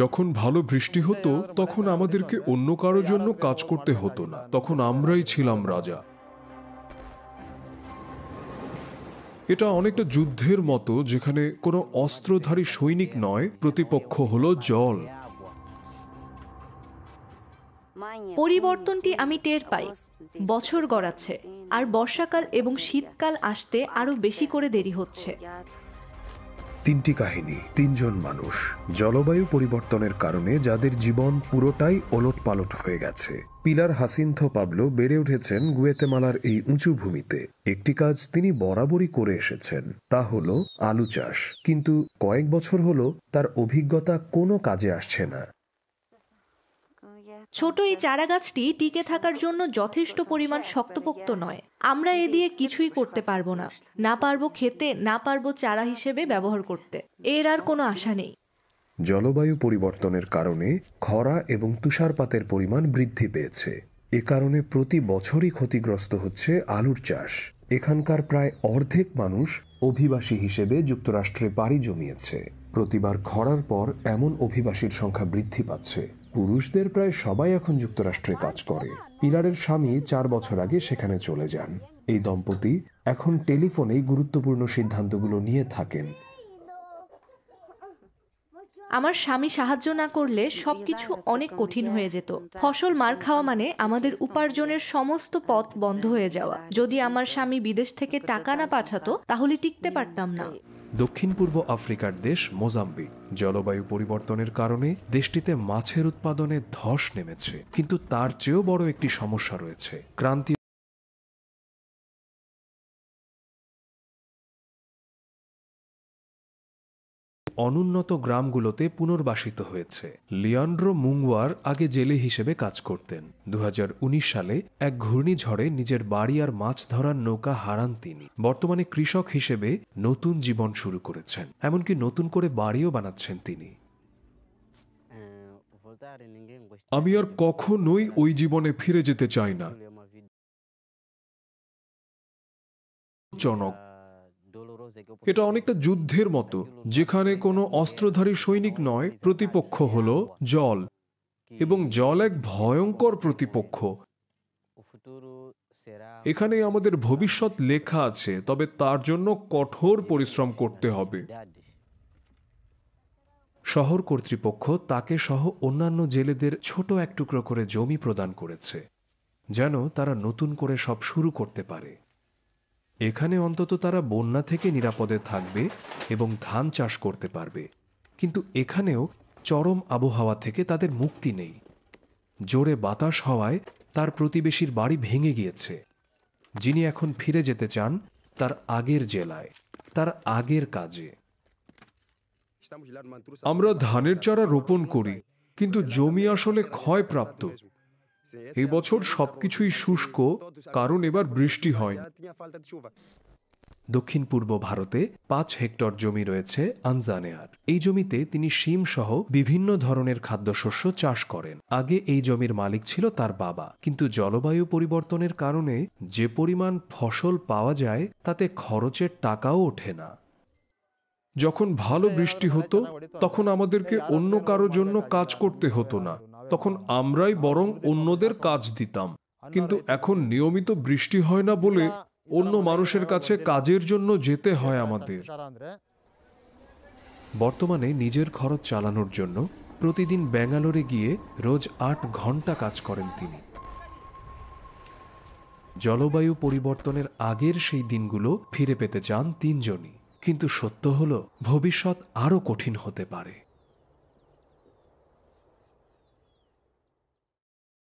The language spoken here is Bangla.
যখন ভালো বৃষ্টি হতো তখন আমাদেরকে অন্য কারো জন্য কাজ করতে হতো না তখন আমরাই ছিলাম রাজা এটা অনেকটা যুদ্ধের মতো যেখানে কোনো অস্ত্রধারী সৈনিক নয় প্রতিপক্ষ হল জল পরিবর্তনটি আমি টের পাই বছর গড়াচ্ছে আর বর্ষাকাল এবং শীতকাল আসতে আরো বেশি করে দেরি হচ্ছে তিনটি কাহিনী তিনজন মানুষ জলবায়ু পরিবর্তনের কারণে যাদের জীবন পুরোটাই ওলট পালট হয়ে গেছে পিলার হাসিন্থো পাবলো বেড়ে উঠেছেন গুয়েতেমালার এই উঁচু ভূমিতে একটি কাজ তিনি বরাবরই করে এসেছেন তা হলো আলু চাষ কিন্তু কয়েক বছর হলো তার অভিজ্ঞতা কোনো কাজে আসছে না ছোট এই চারা গাছটি টিকে থাকার জন্য যথেষ্ট পরিমাণ শক্তপোক্ত নয় আমরা এ দিয়ে কিছুই করতে পারবো না না পারবো খেতে না পারবো চারা হিসেবে ব্যবহার করতে এর আর কোনো আশা নেই জলবায়ু পরিবর্তনের কারণে খরা এবং তুষারপাতের পরিমাণ বৃদ্ধি পেয়েছে এ কারণে প্রতি বছরই ক্ষতিগ্রস্ত হচ্ছে আলুর চাষ এখানকার প্রায় অর্ধেক মানুষ অভিবাসী হিসেবে যুক্তরাষ্ট্রে পাড়ি জমিয়েছে প্রতিবার খরার পর এমন অভিবাসীর সংখ্যা বৃদ্ধি পাচ্ছে পুরুষদের প্রায় সবাই এখন যুক্তরাষ্ট্রে কাজ করে পিলারের স্বামী চার বছর আগে সেখানে চলে যান এই দম্পতি এখন টেলিফোনেই গুরুত্বপূর্ণ সিদ্ধান্তগুলো নিয়ে থাকেন আমার স্বামী সাহায্য না করলে সবকিছু অনেক কঠিন হয়ে যেত ফসল মার খাওয়া মানে আমাদের উপার্জনের সমস্ত পথ বন্ধ হয়ে যাওয়া যদি আমার স্বামী বিদেশ থেকে টাকা না পাঠাতো তাহলে টিকতে পারতাম না দক্ষিণ পূর্ব আফ্রিকার দেশ মোজাম্বিক জলবায়ু পরিবর্তনের কারণে দেশটিতে মাছের উৎপাদনে ধস নেমেছে কিন্তু তার চেয়েও বড় একটি সমস্যা রয়েছে ক্রান্তি অনুন্নত গ্রামগুলোতে পুনর্বাসিত হয়েছে লিয়ান্ড্রো মুংওয়ার আগে জেলে হিসেবে কাজ করতেন দু সালে এক ঘূর্ণিঝড়ে নিজের বাড়ি আর মাছ ধরার নৌকা হারান তিনি বর্তমানে কৃষক হিসেবে নতুন জীবন শুরু করেছেন এমনকি নতুন করে বাড়িও বানাচ্ছেন তিনি আমি আর কখনোই ওই জীবনে ফিরে যেতে চাই না জনক এটা অনেকটা যুদ্ধের মতো যেখানে কোনো অস্ত্রধারী সৈনিক নয় প্রতিপক্ষ হল জল এবং জল এক ভয়ঙ্কর প্রতিপক্ষ এখানে আমাদের ভবিষ্যৎ লেখা আছে তবে তার জন্য কঠোর পরিশ্রম করতে হবে শহর কর্তৃপক্ষ তাকে সহ অন্যান্য জেলেদের ছোট এক টুকরো করে জমি প্রদান করেছে যেন তারা নতুন করে সব শুরু করতে পারে এখানে অন্তত তারা বন্যা থেকে নিরাপদে থাকবে এবং ধান চাষ করতে পারবে কিন্তু এখানেও চরম আবহাওয়া থেকে তাদের মুক্তি নেই জোরে বাতাস হওয়ায় তার প্রতিবেশীর বাড়ি ভেঙে গিয়েছে যিনি এখন ফিরে যেতে চান তার আগের জেলায় তার আগের কাজে আমরা ধানের চারা রোপণ করি কিন্তু জমি আসলে ক্ষয়প্রাপ্ত এবছর সবকিছুই শুষ্ক কারণ এবার বৃষ্টি হয় দক্ষিণ পূর্ব ভারতে পাঁচ হেক্টর জমি রয়েছে আনজানেয়ার এই জমিতে তিনি শিম সহ বিভিন্ন ধরনের খাদ্যশস্য চাষ করেন আগে এই জমির মালিক ছিল তার বাবা কিন্তু জলবায়ু পরিবর্তনের কারণে যে পরিমাণ ফসল পাওয়া যায় তাতে খরচের টাকাও ওঠে না যখন ভালো বৃষ্টি হতো তখন আমাদেরকে অন্য কারো জন্য কাজ করতে হতো না তখন আমরাই বরং অন্যদের কাজ দিতাম কিন্তু এখন নিয়মিত বৃষ্টি হয় না বলে অন্য মানুষের কাছে কাজের জন্য যেতে হয় আমাদের বর্তমানে নিজের খরচ চালানোর জন্য প্রতিদিন ব্যাঙ্গালোরে গিয়ে রোজ আট ঘন্টা কাজ করেন তিনি জলবায়ু পরিবর্তনের আগের সেই দিনগুলো ফিরে পেতে চান তিনজনই কিন্তু সত্য হল ভবিষ্যৎ আরও কঠিন হতে পারে